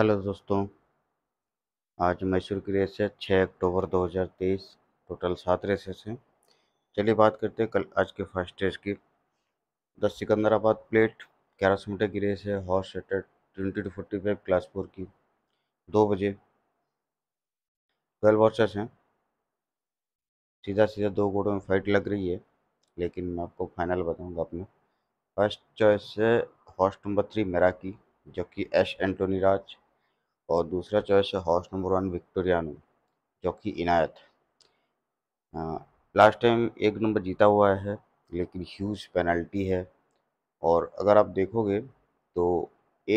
hello दोस्तों आज मैसूर की रेस है छः अक्टूबर 2023 टोटल सात रेसेस हैं चलिए बात करते हैं कल आज के फर्स्ट रेस की दस सिकंदराबाद प्लेट ग्यारह सौ मीटर की रेस है horse setter twenty to forty five class four की दो बजे ट्वेल्व हॉर्सेस हैं सीधा सीधा दो घोड़ों में फाइट लग रही है लेकिन मैं आपको फाइनल बताऊँगा अपने फर्स्ट चॉइस है हॉर्स नंबर थ्री मेरा की जो कि एश एंटोनी राज और दूसरा चॉइस है हॉर्स नंबर वन विक्टोरियानो कि इनायत लास्ट टाइम एक नंबर जीता हुआ है लेकिन ह्यूज पेनल्टी है और अगर आप देखोगे तो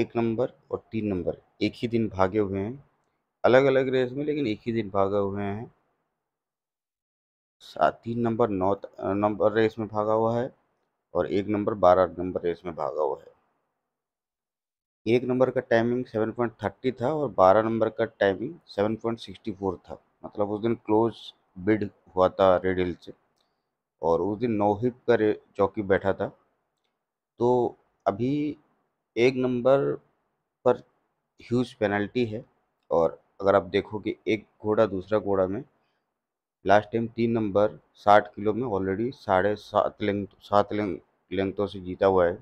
एक नंबर और तीन नंबर एक ही दिन भागे हुए हैं अलग अलग रेस में लेकिन एक ही दिन भागे हुए हैं सात तीन नंबर नौ नंबर रेस में भागा हुआ है और एक नंबर बारह नंबर रेस में भागा हुआ है एक नंबर का टाइमिंग 7.30 था और 12 नंबर का टाइमिंग 7.64 था मतलब उस दिन क्लोज बिड हुआ था रेडियल से और उस दिन नोहिप का चौकी बैठा था तो अभी एक नंबर पर ह्यूज पेनल्टी है और अगर आप देखो कि एक घोड़ा दूसरा घोड़ा में लास्ट टाइम तीन नंबर साठ किलो में ऑलरेडी साढ़े सात लेंथ सात लेंथों से जीता हुआ है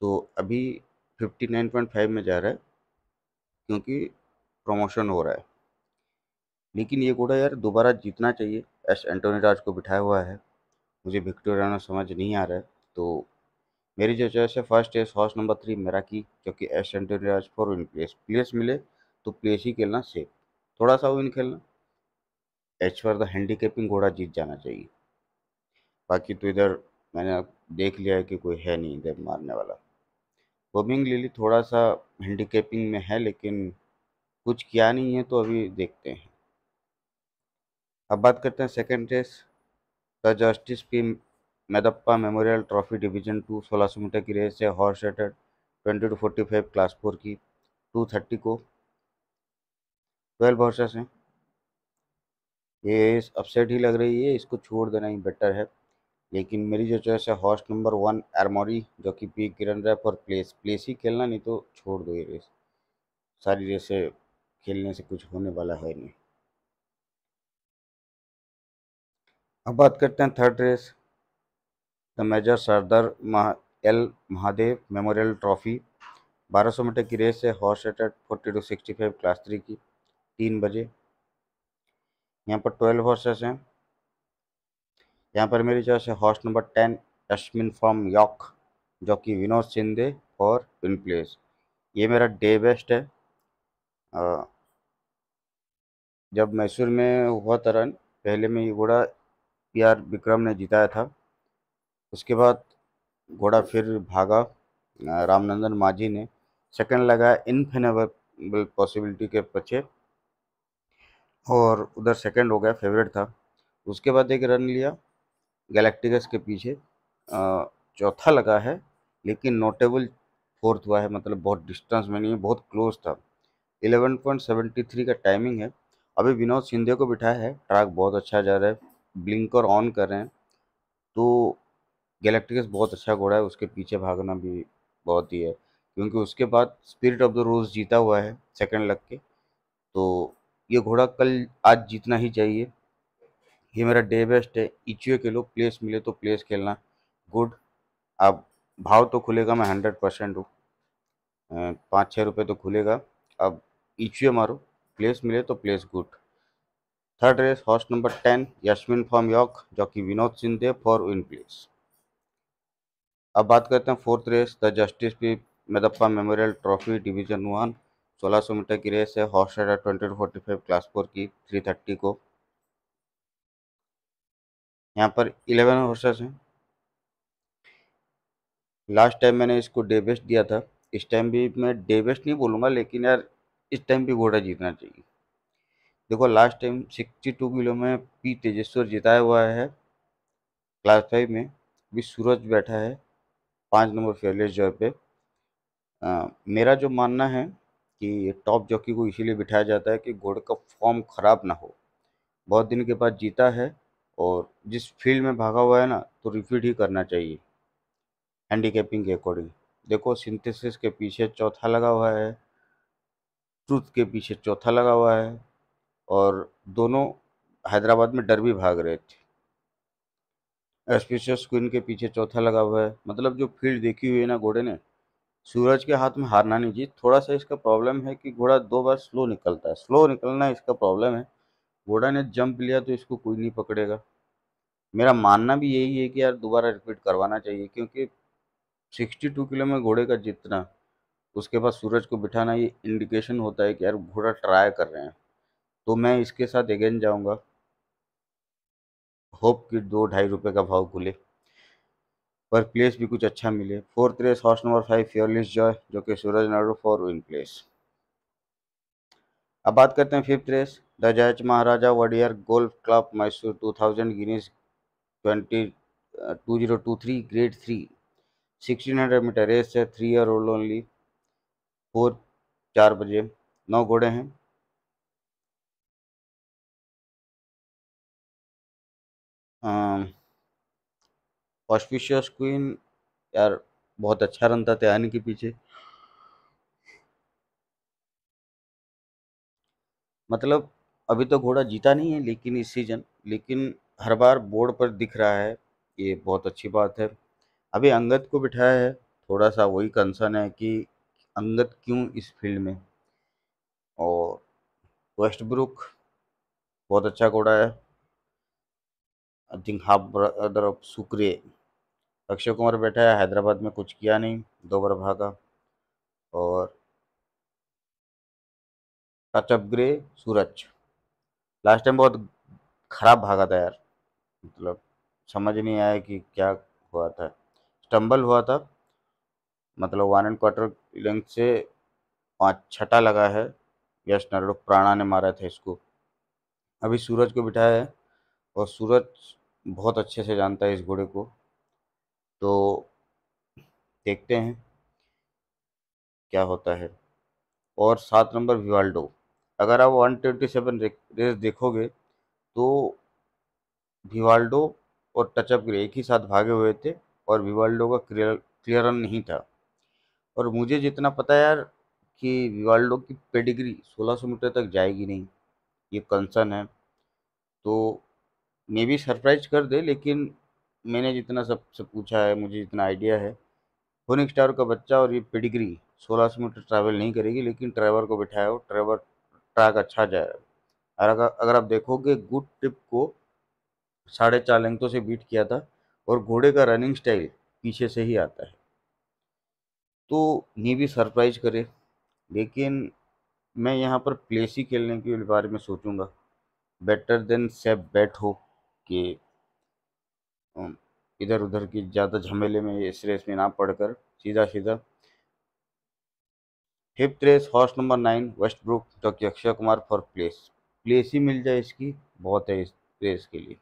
तो अभी फिफ्टी नाइन पॉइंट फाइव में जा रहा है क्योंकि प्रमोशन हो रहा है लेकिन ये घोड़ा यार दोबारा जीतना चाहिए एस एंटोनी राज को बिठाया हुआ है मुझे विक्टोरिया समझ नहीं आ रहा है तो मेरी जो चॉइस है first is horse number three मेरा की क्योंकि S Antony Raj for win place place मिले तो प्लेस ही खेलना सेफ थोड़ा सा विन खेलना H for the handicapping घोड़ा जीत जाना चाहिए बाकी तो इधर मैंने देख लिया है कि कोई है नहीं इधर मारने वाला बोमिंग लिली थोड़ा सा हैंडीकेपिंग में है लेकिन कुछ किया नहीं है तो अभी देखते हैं अब बात करते हैं second race the justice P Medappa memorial trophy division two सोलह सौ मीटर की रेस है horse rated twenty to forty five class four की टू थर्टी को ट्वेल्व हॉर्सेस हैं ये अपसेट ही लग रही है इसको छोड़ देना ही बेटर है लेकिन मेरी जो चॉइस है हॉस्ट नंबर वन एरमोरी जो कि पी किरण रैप और प्लेस प्लेस ही खेलना नहीं तो छोड़ दो ये रेस सारी रेसें खेलने से कुछ होने वाला है नहीं अब बात करते हैं third race the major Sardar Maha L Mahadev memorial trophy 1200 metre की रेस है horse at forty to sixty five class three की तीन बजे यहाँ पर ट्वेल्व हॉर्सेस हैं यहाँ पर मेरी चॉइस है हॉस्ट number ten Yasmin from York जो कि विनोद सिंधे और इन प्लेस ये मेरा डे बेस्ट है आ, जब मैसूर में हुआ था रन पहले में ये घोड़ा पी आर विक्रम ने जिताया था उसके बाद घोड़ा फिर भागा रामनंदन माझी ने सेकंड लगाया इनफेनेबल पॉसिबिलिटी के पीछे और उधर सेकंड हो गया फेवरेट था उसके बाद एक रन लिया गैलेक्टिकस के पीछे चौथा लगा है लेकिन नोटेबल फोर्थ हुआ है मतलब बहुत डिस्टेंस में नहीं है बहुत क्लोज था 11.73 का टाइमिंग है अभी विनोद सिंधे को बिठाया है ट्रैक बहुत अच्छा जा रहा है ब्लिंकर ऑन कर रहे हैं तो गैलेक्टिकस बहुत अच्छा घोड़ा है उसके पीछे भागना भी बहुत ही है क्योंकि उसके बाद स्पिरिट ऑफ द रोज़ जीता हुआ है सेकेंड लग के तो ये घोड़ा कल आज जीतना ही चाहिए ये मेरा डे बेस्ट है इच्छियो के लोग प्लेस मिले तो प्लेस खेलना गुड अब भाव तो खुलेगा मैं हंड्रेड परसेंट हूँ पाँच छः रुपये तो खुलेगा अब इच्छियो मारो प्लेस मिले तो place good third race horse number ten Yasmin form York जो कि विनोद दे फॉर विन प्लेस अब बात करते हैं fourth race the justice P Medappa memorial trophy division one सोलह सौ मीटर की रेस है horse rider twenty to forty five class four की थ्री थर्टी को यहाँ पर इलेवन हॉर्सेस हैं लास्ट टाइम मैंने इसको डे बेस्ट दिया था इस टाइम भी मैं डे बेस्ट नहीं बोलूँगा लेकिन यार इस टाइम भी घोड़ा जीतना चाहिए देखो last time sixty two kilo में पी तेजेश्वर जिताया हुआ है क्लास फाइव में भी सूरज बैठा है पाँच नंबर फेयरलेस जॉय पे आ, मेरा जो मानना है कि टॉप जॉकी को इसीलिए बिठाया जाता है कि घोड़े का फॉर्म ख़राब ना हो बहुत दिन के बाद जीता है और जिस फील्ड में भागा हुआ है ना तो रिपीट ही करना चाहिए हैंडीकेपिंग के अकॉर्डिंग देखो सिंथेसिस के पीछे चौथा लगा हुआ है ट्रुथ के पीछे चौथा लगा हुआ है और दोनों हैदराबाद में डर भी भाग रहे थे एस्पिशियस क्वीन के पीछे चौथा लगा हुआ है मतलब जो फील्ड देखी हुई है ना घोड़े ने सूरज के हाथ में हारना नहीं जी थोड़ा सा इसका प्रॉब्लम है कि घोड़ा दो बार स्लो निकलता है स्लो निकलना इसका प्रॉब्लम है घोड़ा ने जंप लिया तो इसको कोई नहीं पकड़ेगा मेरा मानना भी यही है कि यार दोबारा रिपीट करवाना चाहिए क्योंकि सिक्सटी टू किलो में घोड़े का जितना उसके बाद सूरज को बिठाना ये इंडिकेशन होता है कि यार घोड़ा ट्राई कर रहे हैं तो मैं इसके साथ अगेन जाऊंगा होप कि दो ढाई रुपये का भाव खुले पर प्लेस भी कुछ अच्छा मिले fourth race horse number five fearless joy जो कि Suraj Narredu for win place अब बात करते हैं फिफ्थ रेस द जज Maharaja Wadiyar golf club Mysore 2000 guineas 20 grade three sixteen hundred metre race है three year old only four चार बजे नौ घोड़े हैं ऑस्पिशियस um, क्वीन यार बहुत अच्छा रन था तैयारी के पीछे मतलब अभी तो घोड़ा जीता नहीं है लेकिन इस सीज़न लेकिन हर बार बोर्ड पर दिख रहा है ये बहुत अच्छी बात है अभी अंगद को बिठाया है थोड़ा सा वही कंसर्न है कि अंगद क्यों इस फील्ड में और वेस्ट ब्रुक बहुत अच्छा घोड़ा है I think half brother of सुक्रे अक्षय कुमार बैठा है हैदराबाद में कुछ किया नहीं दो बार भागा और touch grey Suraj last time बहुत ख़राब भागा था यार मतलब समझ नहीं आया कि क्या हुआ था स्टम्बल हुआ था मतलब वन एंड क्वार्टर लेंथ से पाँच छटा लगा है यश नरडो प्राणा ने मारा था इसको अभी सूरज को बिठाया है और सूरज बहुत अच्छे से जानता है इस घोड़े को तो देखते हैं क्या होता है और सात नंबर विवाल्डो अगर आप वन ट्वेंटी सेवन रेस देखोगे तो विवाल्डो और टचअप ग्रे एक ही साथ भागे हुए थे और विवाल्डो का क्लियर क्लियरन नहीं था और मुझे जितना पता यार कि विवाल्डो की पेडिग्री 1600 मीटर तक जाएगी नहीं ये कंसर्न है तो मे भी सरप्राइज कर दे लेकिन मैंने जितना सबसे पूछा है मुझे जितना आइडिया है फोनिक स्टार का बच्चा और ये पेडिग्री 1600 मीटर ट्रैवल नहीं करेगी लेकिन ड्राइवर को बिठाया हो ड्राइवर ट्रैक अच्छा जाएगा और अगर अगर आप देखोगे गुड टिप को साढ़े चार लेंथों से बीट किया था और घोड़े का रनिंग स्टाइल पीछे से ही आता है तो ये भी सरप्राइज करे लेकिन मैं यहाँ पर प्लेस ही खेलने के बारे में सोचूंगा बेटर देन सेफ बैट हो कि इधर उधर की ज़्यादा झमेले में इस रेस में ना पड़कर सीधा सीधा fifth race horse number nine west brook टॉकी Akshay Kumar for place place ही मिल जाए इसकी बहुत है इस रेस के लिए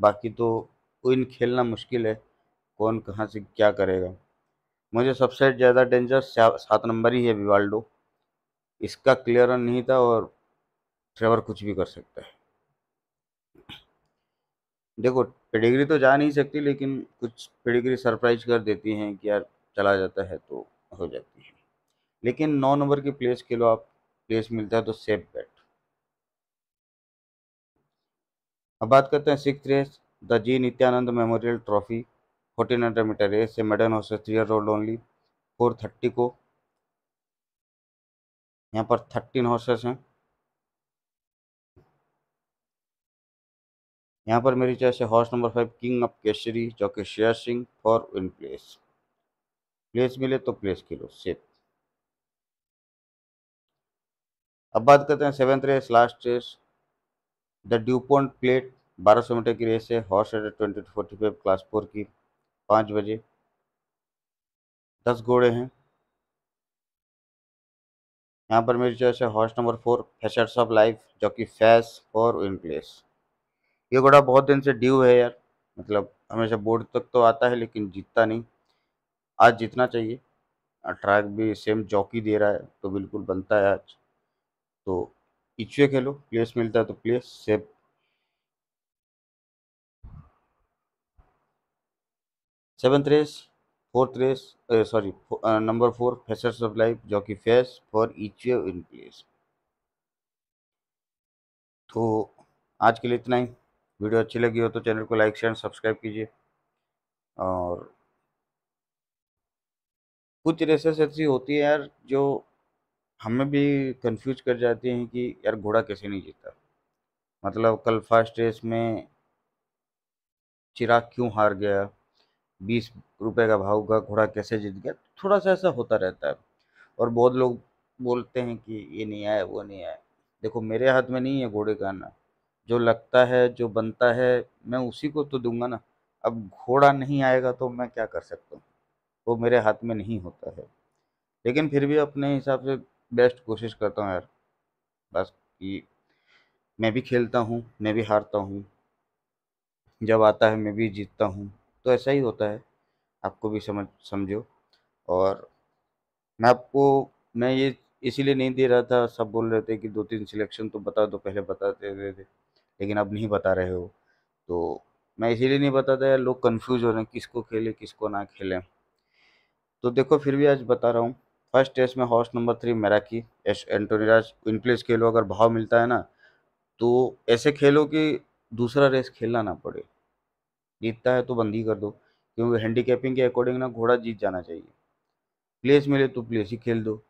बाकी तो इन खेलना मुश्किल है कौन कहाँ से क्या करेगा मुझे सबसे ज़्यादा डेंजर सात नंबर ही है विवाल्डो इसका क्लियर रन नहीं था और ट्रेवर कुछ भी कर सकता है देखो पेडिग्री तो जा नहीं सकती लेकिन कुछ पेडिग्री सरप्राइज कर देती हैं कि यार चला जाता है तो हो जाती है लेकिन नौ नंबर की प्लेस खेलो आप प्लेस मिलता है तो सेफ बैट अब बात करते हैं six race the G Nityanand memorial trophy fourteen hundred metre race से maiden horses three year only four thirty को यहाँ पर थर्टीन हॉर्सेस हैं यहाँ पर मेरी चॉइस है horse number five king of Kesari जो कि Sher Singh for in place place मिले तो प्लेस खेलो सेफ अब बात करते हैं seventh race last race the point plate 1200 metre की रेस है horse rated twenty to forty five class four की पाँच बजे दस घोड़े हैं यहाँ पर मेरी चॉइस है हॉर्स नंबर फोर फैशर्स ऑफ लाइफ जो कि फैस और इन प्लेस ये घोड़ा बहुत दिन से ड्यू है यार मतलब हमेशा बोर्ड तक तो आता है लेकिन जीतता नहीं आज जीतना चाहिए ट्रैक भी सेम जॉकी दे रहा है तो बिल्कुल बनता है आज तो इचुए खेलो प्लेयर्स मिलता है तो प्लेयर्स सेप seventh race fourth race sorry number four फेसर्स ऑफ लाइफ जो कि face for each in place तो आज के लिए इतना ही वीडियो अच्छी लगी हो तो चैनल को लाइक शेयर सब्सक्राइब कीजिए और कुछ रेसेस ऐसी होती है यार जो हमें भी कंफ्यूज कर जाती हैं कि यार घोड़ा कैसे नहीं जीता मतलब कल फर्स्ट रेस में चिराग क्यों हार गया बीस रुपए का भाव का घोड़ा कैसे जीत गया थोड़ा सा ऐसा होता रहता है और बहुत लोग बोलते हैं कि ये नहीं आया वो नहीं आया देखो मेरे हाथ में नहीं है घोड़े का आना जो लगता है जो बनता है मैं उसी को तो दूंगा ना अब घोड़ा नहीं आएगा तो मैं क्या कर सकता हूँ वो तो मेरे हाथ में नहीं होता है लेकिन फिर भी अपने हिसाब से बेस्ट कोशिश करता हूँ यार बस कि मैं भी खेलता हूँ मैं भी हारता हूँ जब आता है मैं भी जीतता हूँ तो ऐसा ही होता है आपको भी समझ समझो और मैं आपको मैं ये इसीलिए नहीं दे रहा था सब बोल रहे थे कि दो तीन सिलेक्शन तो बता दो पहले बताते रहे थे लेकिन अब नहीं बता रहे हो तो मैं इसीलिए नहीं बताता यार लोग कंफ्यूज हो रहे हैं किसको खेले किसको ना खेलें तो देखो फिर भी आज बता रहा हूँ फर्स्ट टेस्ट में horse number three Meraki S Antonyraj place खेलो अगर भाव मिलता है ना तो ऐसे खेलो कि दूसरा रेस खेलना ना पड़े जीतता है तो बंदी कर दो क्योंकि हैंडीकैपिंग के अकॉर्डिंग ना घोड़ा जीत जाना चाहिए प्लेस मिले तो प्लेस ही खेल दो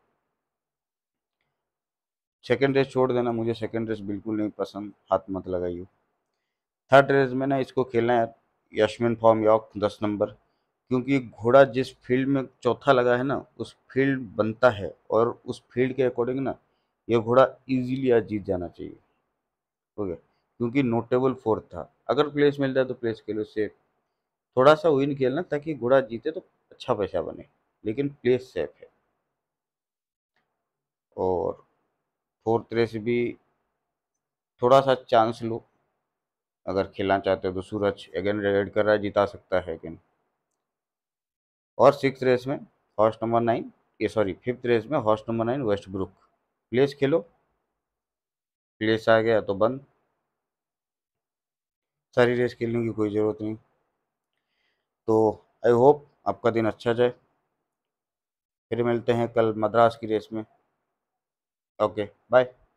सेकेंड रेस छोड़ देना मुझे सेकेंड रेस बिल्कुल नहीं पसंद हाथ मत लगाइए थर्ड रेस में ना इसको खेलना है यशमिन फॉर्म यॉक दस नंबर क्योंकि घोड़ा जिस फील्ड में चौथा लगा है ना उस फील्ड बनता है और उस फील्ड के अकॉर्डिंग ना ये घोड़ा इजीली आज जीत जाना चाहिए हो गया क्योंकि नोटेबल फोर्थ था अगर प्लेस मिल जाए तो प्लेस खेलो सेफ थोड़ा सा विन खेलना ताकि घोड़ा जीते तो अच्छा पैसा बने लेकिन प्लेस सेफ है और फोर्थ रेस भी थोड़ा सा चांस लो अगर खेलना चाहते हो तो सूरज अगेन रेड कर रहा है जिता सकता है अगेन और सिक्स रेस में हॉर्स नंबर नाइन ये सॉरी फिफ्थ रेस में horse number nine west brook place खेलो प्लेस आ गया तो बंद सारी रेस खेलने की कोई ज़रूरत नहीं तो आई होप आपका दिन अच्छा जाए फिर मिलते हैं कल मद्रास की रेस में ओके बाय